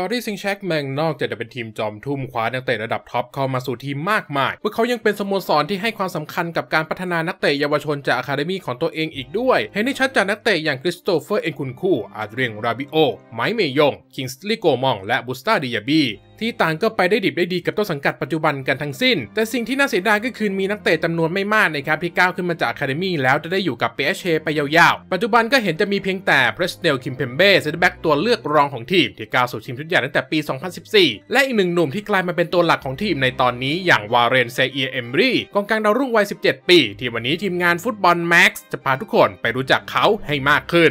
ปารีสซิงแชกแมงนอกจากจะเป็นทีมจอมทุ่มคว้านักเตะระดับท็อปเข้ามาสู่ทีมมากมายพวกเขายังเป็นสโมสรที่ให้ความสำคัญกับการพัฒนานักเตะเยาวชนจากอะคาเดมีของตัวเองอีกด้วยเห็นได้ชัดจากนักเตะอย่างคริสโตเฟอร์เอ็นคุนคู่อาเดรียงราบิโอ ไมเมยง คิงสลีโกมอง และบุสตาดิยาบีที่ต่างก็ไปได้ดิบได้ดีกับต้นสังกัดปัจจุบันกันทั้งสิ้น แต่สิ่งที่น่าเสียดายก็คือมีนักเตะจำนวนไม่มากนะครับที่ก้าวขึ้นมาจากอะคาเดมี่แล้วจะได้อยู่กับ PSG ไปยาวๆ ปัจจุบันก็เห็นจะมีเพียงแต่เพรสเนลคิมเพมเบ้เซนเตอร์แบ็กตัวเลือกรองของทีมที่ก้าวสู่ทีมชุดใหญ่ตั้งแต่ปี 2014 และอีกหนึ่งหนุ่มที่กลายมาเป็นตัวหลักของทีมในตอนนี้อย่างวาเรนเซียเอมรีกองกลางดาวรุ่งวัย 17 ปีที่วันนี้ทีมงานฟุตบอลแม็กซ์จะพาทุกคนไปรู้จักเขาให้มากขึ้น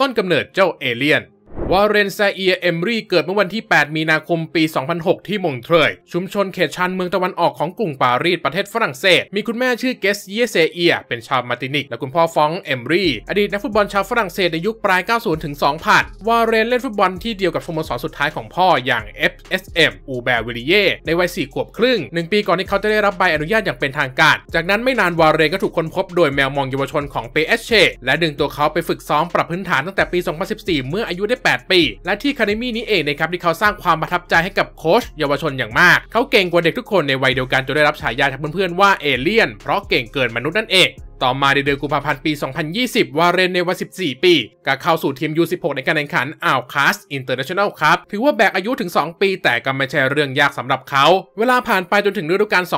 ต้นกำเนิดเจ้าเอเลียนวอร์เรนซาเอีย เอมรีเกิดเมื่อวันที่ 8 มีนาคม ปี 2006 ที่มงเทรยชุมชนเขตชานเมืองตะวันออกของกรุงปารีสประเทศฝรั่งเศสมีคุณแม่ชื่อเกสเยเซเอีย เป็นชาวมาตินิก และคุณพ่อฟองเอมรีอดีตนักฟุตบอลชาวฝรั่งเศสในยุคปลาย 90 ถึง2000วอร์เรนเล่นฟุตบอลที่เดียวกับสโมสรสุดท้ายของพ่ออย่าง FSM อูแบร์วิลเย่ในวัย 4 ขวบครึ่ง 1 ปีก่อนที่เขาจะได้รับใบอนุญาตอย่างเป็นทางการ จากนั้นไม่นานวอร์เรนก็ถูกค้นพบโดยแมวมองเยาวชนของเปเอสเชและดึงตัวเขาไปฝึกซ้อมปรับพื้นฐานตั้งแต่ปี2014 เมื่ออายุได้8 8ปี และที่คาเดมี่นี้เองนะครับที่เขาสร้างความประทับใจให้กับโค้ชเยาวชนอย่างมาก เขาเก่งกว่าเด็กทุกคนในวัยเดียวกันจนได้รับฉายาจากเพื่อนๆว่า เอเลี่ยน เพราะเก่งเกินมนุษย์นั่นเองต่อมาในเดือนกุมภาพันธ์ปี 2020 วาเรนในวัย14 ปี ก็เข้าสู่ทีม U16 ในการแข่งขันอ่าวคาสอินเตอร์เนชั่นแนลครับถือว่าแบกอายุถึง 2 ปี แต่ก็ไม่ใช่เรื่องยากสำหรับเขา เวลาผ่านไปจนถึงฤดูกาล 2021-2022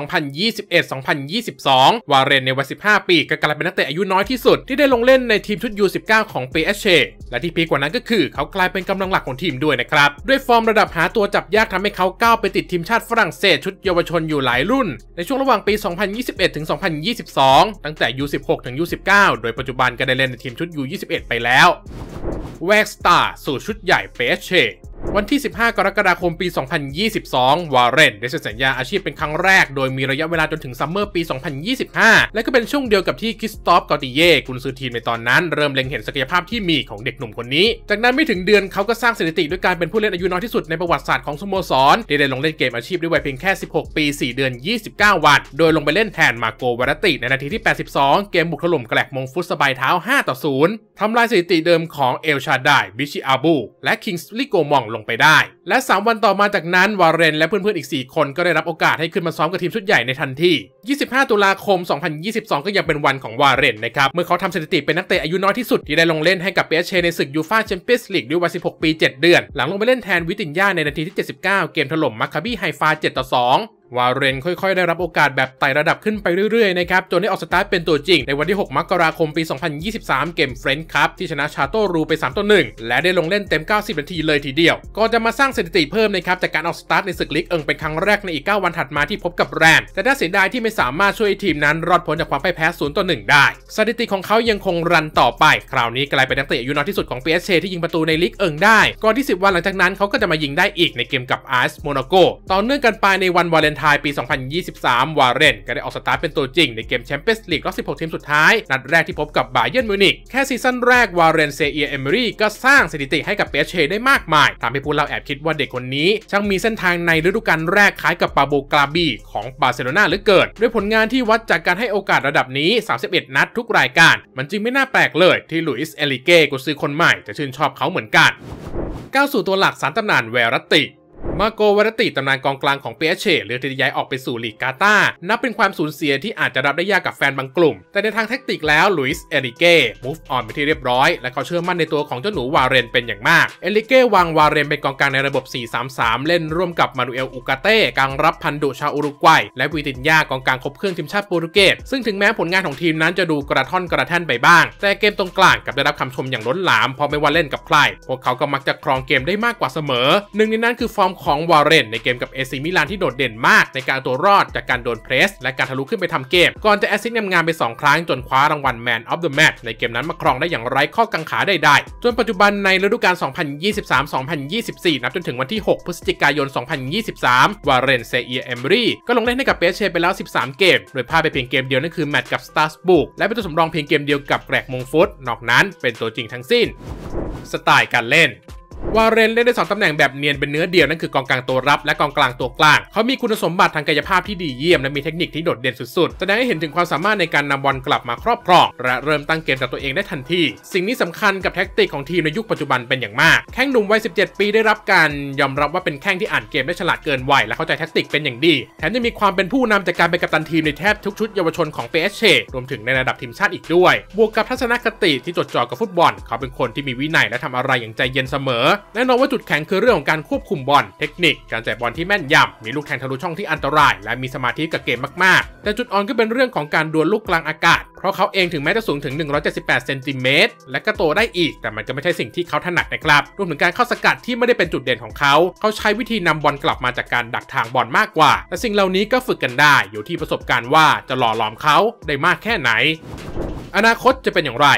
วาเรนในวัย15 ปี ก็กลายเป็นนักเตะอายุน้อยที่สุด ที่ได้ลงเล่นในทีมชุด U19 ของ PSG และที่พีกว่านั้นก็คือเขากลายเป็นกำลังหลักของทีมด้วยนะครับ ด้วยฟอร์มระดับหาตัวจับยากทำให้เขาก้าวไปติดทีมชาติฝรั่งเศสชุดเยาวชนอยู่หลายรุ่น ในช่วงระหว่างปี 2021-2022 ตั้งแต่ U U16 ถึง U19 โดยปัจจุบันก็ได้เล่นในทีมชุด U21 ไปแล้ว แวกสตาร์สู่ชุดใหญ่เสเชวันที่ 15 กรกฎาคมปี 2022วอร์เรนได้เซ็นสัญญาอาชีพเป็นครั้งแรก โดยมีระยะเวลาจนถึงซัมเมอร์ปี 2025 และก็เป็นช่วงเดียวกับที่คริสตอฟกอติเย่กุนซือทีมในตอนนั้นเริ่มเล็งเห็นศักยภาพที่มีของเด็กหนุ่มคนนี้ จากนั้นไม่ถึงเดือนเขาก็สร้างสถิติด้วยการเป็นผู้เล่นอายุน้อยที่สุดในประวัติศาสตร์ของสโมสรที่ได้ลงเล่นเกมอาชีพด้วยวัยเพียงแค่ 16 ปี 4 เดือน 29 วัน โดยลงไปเล่นแทนมาโก วารติ ในนาทีที่ 82 เกมบุกถล่มแกลกมงฟุตสบายเท้า5ต่อ0ทำลายสถิติเดิมของเอลชาดายบิชิอาบู และคิงส์ลิโกมองลงไปได้ และ 3 วันต่อมาจากนั้นวาเรนและเพื่อนๆอีก 4 คนก็ได้รับโอกาสให้ขึ้นมาซ้อมกับทีมชุดใหญ่ในทันที25 ตุลาคม 2022 ก็ยังเป็นวันของวาเรนนะครับ เมื่อเขาทำสถิติเป็นนักเตะอายุน้อยที่สุดที่ได้ลงเล่นให้กับเปเชในศึกยูฟ่าแชมเปี้ยนส์ลีกด้วยวัย16 ปี 7 เดือน หลังลงไปเล่นแทนวิตินยาในนาทีที่ 79 เกมถล่มมาคาบี้ไฮฟา7ต่อ2วาเรนค่อยๆ ได้รับโอกาสแบบไต่ระดับขึ้นไปเรื่อยๆ นะครับ จนได้ออกสตาร์ทเป็นตัวจริง ในวันที่ 6 มกราคมปี 2023 เกมเฟรนด์ครับที่ชนะชาโตรูไป3ต่อ1และได้ลงเล่นเต็ม 90นาทีเลยทีเดียว ก็จะมาสร้างสถิติเพิ่มนะครับจากการออกสตาร์ทในศึกลิกเอิงเป็นครั้งแรกในอีก 9 วันถัดมาที่พบกับแรนแต่ถ้าเสียดายที่ไม่สามารถช่วยทีมนั้น รอดพ้นจากความพ่ายแพ้0ต่อ1ได้สถิติของเขายังคงรันต่อไป คราวนี้กลายเป็นนักเตะอายุน้อยที่สุดของ PSG ที่ยิงประตูในลิกเอิงได้ก่อนที่ 10 วันหลังจากนั้นเขาก็จะมายิงได้อีกในเกมกับอาร์สโมนาโกต่อเนื่องกันไปในวันวาเลนไทายปี 2023 วาเรนก็ได้ออกสตาร์ทเป็นตัวจริงในเกมแชมเปี้ยนส์ลีกรอบ16ทีมสุดท้าย นัดแรกที่พบกับบาเยิร์นมิวนิกแค่ซีซั่นแรก วาเรนเซเอียเอมรี่ก็สร้างสถิติให้กับเปเชได้มากมายทำให้พวกเราแอบคิดว่าเด็กคนนี้ ช่างมีเส้นทางในฤดูกาลแรกคล้ายกับปาโบกราบีของบาร์เซโลนาหรือเกินด้วยผลงานที่วัดจากการให้โอกาสระดับนี้ 31 นัดทุกรายการ มันจึงไม่น่าแปลกเลยที่ลุยส์เอลิเก้กุซื้อคนใหม่จะชื่นชอบเขาเหมือนกันก้าวสู่ตัวหลักสารตำนานแวรัตติมาโกวารติตำนานกองกลางของเปียเชเลือกที่จะย้ายออกไปสู่ลีกาตานับเป็นความสูญเสียที่อาจจะรับได้ยากกับแฟนบางกลุ่ม แต่ในทางแทคนติกแล้วลุยส์เอริเก้มูฟออนไปที่เรียบร้อย และเขาเชื่อมั่นในตัวของเจ้าหนูวาเรนเป็นอย่างมาก เอริเก้วางวาเรนเป็นกองกลางในระบบ 4-3-3 เล่นร่วมกับมานูเอลอุกาเต้กลางรับพันดุชาวอุรุกวัย และวิตินยากองกลางคบเครื่องทีมชาติโปรตุเกส ซึ่งถึงแม้ผลงานของทีมนั้นจะดูกระท่อนกระแท่นไปบ้าง แต่เกมตรงกลางกับได้รับคำชมอย่างล้นหลามพะไม่ว่าเล่นกับใครพวกเขาก็มักจะครองเกมได้มากกว่าเสมอ หนึ่งในนั้นคือฟอร์มของวอร์เรนในเกมกับเอซิมิลานที่โดดเด่นมากในการตัวรอดจากการโดนเพรสและการทะลุขึ้นไปทำเกมก่อนจะแอสซิสต์งานไป 2 ครั้งจนคว้ารางวัลแมนออฟเดอะแมตช์ในเกมนั้นมาครองได้อย่างไร้ข้อกังขาใดๆจนปัจจุบันในฤดูกาล2023-2024 นับจนถึงวันที่ 6 พฤศจิกายน 2023วอร์เรนเซเอียเอมรีก็ลงเล่นให้กับเปเชไปแล้ว 13 เกม โดยพลาดไปเพียงเกมเดียวนั่นคือแมตช์กับสตาร์สบุกและเป็นตัวสำรองเพียงเกมเดียวกับแกรกมงฟุตนอกนั้นเป็นตัวจริงทั้งสิ้น สไตล์การเล่นวาเรนเล่นได้สองตำแหน่งแบบเนียนเป็นเนื้อเดียว นั่นคือกองกลางตัวรับและกองกลางตัวกลาง เขามีคุณสมบัติทางกายภาพที่ดีเยี่ยม และมีเทคนิคที่โดดเด่นสุด ๆ แสดงให้เห็นถึงความสามารถในการนำบอลกลับมาครอบครอง และเริ่มตั้งเกมจากตัวเองได้ทันที สิ่งนี้สำคัญกับแท็กติกของทีมในยุคปัจจุบันเป็นอย่างมากแข้งหนุ่มวัย 17 ปีได้รับการยอมรับว่าเป็นแข้งที่อ่านเกมได้ฉลาดเกินวัยและเข้าใจแท็กติกเป็นอย่างดีแถมยังมีความเป็นผู้นำจากการเป็นกัปตันทีมในแทบทุกชุดเยาวชนของ PSG รวมถึงในระดับทีมชาติอีกด้วย บวกกับทัศนคติที่จดจ่อกับฟุตบอล เขาเป็นคนที่มีวินัยและทำอะไรอย่างใจเย็นเสมออแน่นอนว่าจุดแข็งคือเรื่องของการควบคุมบอล เทคนิคการจ่ายบอลที่แม่นยำ มีลูกแทงทะลุช่องที่อันตราย และมีสมาธิกับเกมมาก ๆ แต่จุดอ่อนก็เป็นเรื่องของการดวลลูกกลางอากาศ เพราะเขาเองถึงแม้จะสูงถึง 178เซนติเมตร และก็โตได้อีก แต่มันก็ไม่ใช่สิ่งที่เขาถนัดนะครับ รวมถึงการเข้าสกัดที่ไม่ได้เป็นจุดเด่นของเขา เขาใช้วิธีนำบอลกลับมาจากการดักทางบอลมากกว่า และสิ่งเหล่านี้ก็ฝึกกันได้ อยู่ที่ประสบการณ์ว่าจะหล่อหลอมเขาได้มากแค่ไหนอนาคตจะเป็นอย่างไร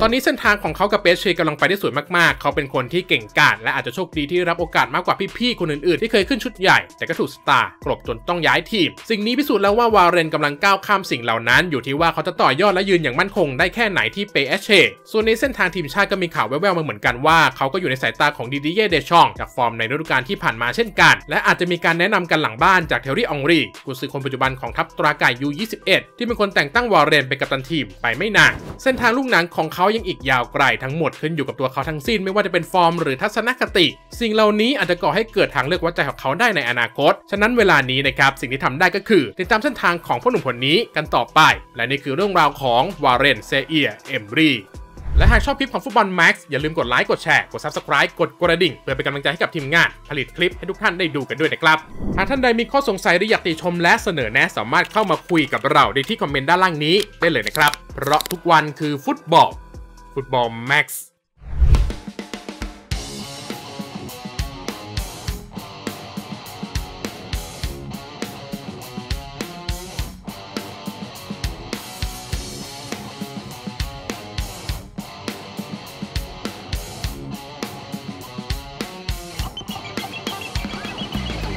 ตอนนี้เส้นทางของเขากับเปเชกำลังไปได้สวยมากๆ เขาเป็นคนที่เก่งกาจและอาจจะโชคดีที่รับโอกาสมากกว่าพี่ ๆ คนอื่นๆ ที่เคยขึ้นชุดใหญ่แต่ก็ถูกสตาร์กลบจนต้องย้ายทีม สิ่งนี้พิสูจน์แล้วว่าวาเรนกำลังก้าวข้ามสิ่งเหล่านั้นอยู่ที่ว่าเขาจะต่อยอดและยืนอย่างมั่นคงได้แค่ไหนที่เปเชส่วนในเส้นทางทีมชาติก็มีข่าวแว่วๆ มาเหมือนกันว่า เขาก็อยู่ในสายตาของดีดีเย่เดชองจากฟอร์มในฤดูกาลที่ผ่านมาเช่นกัน และอาจจะมีการแนะนำกันหลังบ้านจากเทอรี่องรีกุซือคนปัจจุบันของทัพตราไก่ยู21ที่เป็นคนแต่งตั้งวาเรนเป็นกัปตันทีมไปไม่นนัเส้นทางลูกหนังของเขายังอีกยาวไกลทั้งหมดขึ้นอยู่กับตัวเขาทั้งสิ้นไม่ว่าจะเป็นฟอร์มหรือทัศนคติ สิ่งเหล่านี้อาจจะก่อให้เกิดทางเลือกวัดใจของเขาได้ในอนาคต ฉะนั้นเวลานี้นะครับ สิ่งที่ทำได้ก็คือติดตามเส้นทางของพู้หนุ่มคนนี้กันต่อไป และนี่คือเรื่องราวของวาเรนเซียเอมรีและหากชอบคลิปของฟุตบอลแม็กซ์อย่าลืมกดไลค์กดแชร์กด Subscribe กดกระดิ่ง เพื่อเป็นกำลังใจให้กับทีมงานผลิตคลิปให้ทุกท่านได้ดูกันด้วยนะครับหากท่านใดมีข้อสงสัยหรืออยากติชมและเสนอแนะสามารถเข้ามาคุยกับเราได้ที่คอมเมนต์ด้านล่างนี้ได้เลยนะครับ เพราะทุกวันคือฟุตบอลฟุตบอลแม็กซ์